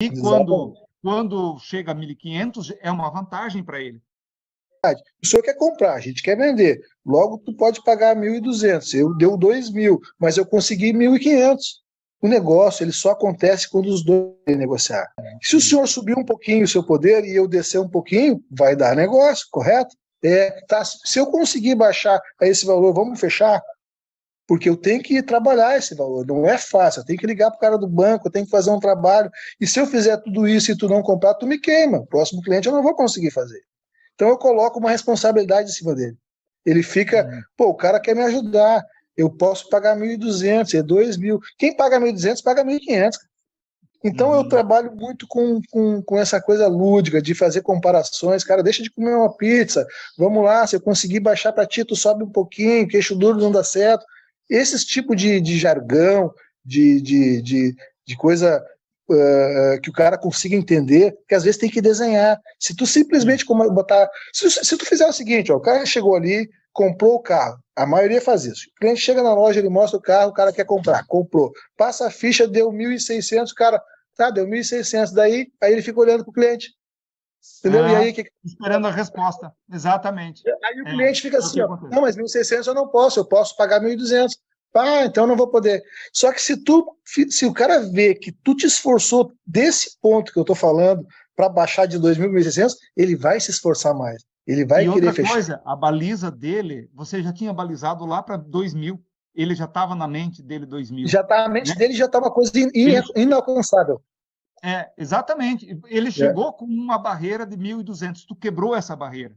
E quando, quando chega a 1.500, é uma vantagem para ele. O senhor quer comprar, a gente quer vender. Logo, tu pode pagar 1.200. Eu deu 2.000, mas eu consegui 1.500. O negócio ele só acontece quando os dois negociar. Se o senhor subir um pouquinho o seu poder e eu descer um pouquinho, vai dar negócio, correto? É, tá, se eu conseguir baixar a esse valor, vamos fechar? porque eu tenho que trabalhar esse valor. Não é fácil, eu tenho que ligar para o cara do banco, eu tenho que fazer um trabalho. E se eu fizer tudo isso e tu não comprar, tu me queima. O próximo cliente eu não vou conseguir fazer. Então eu coloco uma responsabilidade em cima dele. Ele fica, uhum. pô, o cara quer me ajudar, eu posso pagar 1.200, é 2.000. Quem paga 1.200 paga 1.500. Então uhum. eu trabalho muito com, com, com essa coisa lúdica de fazer comparações. Cara, deixa de comer uma pizza, vamos lá, se eu conseguir baixar para ti, tu sobe um pouquinho, queixo duro não dá certo esses tipo de, de jargão, de, de, de, de coisa uh, que o cara consiga entender, que às vezes tem que desenhar. Se tu simplesmente botar. Se, se tu fizer o seguinte, ó, o cara chegou ali, comprou o carro. A maioria faz isso. O cliente chega na loja, ele mostra o carro, o cara quer comprar, comprou. Passa a ficha, deu 1.600, o cara, tá, deu 1.600. Daí, aí ele fica olhando pro cliente. Entendeu? Ah, e aí, que... Esperando a resposta, exatamente. Aí o é. cliente fica assim, ó, não, mas 1.600 eu não posso, eu posso pagar 1.200. Ah, então eu não vou poder. Só que se tu, se o cara vê que tu te esforçou desse ponto que eu tô falando para baixar de 2.000 para 1.600, ele vai se esforçar mais. Ele vai e querer outra fechar. coisa, a baliza dele, você já tinha balizado lá para 2.000. Ele já estava na mente dele 2.000. Já tá, a mente né? dele já estava tá uma coisa in, in, inalcançável. É, exatamente. Ele é. chegou é. com uma barreira de 1.200, tu quebrou essa barreira.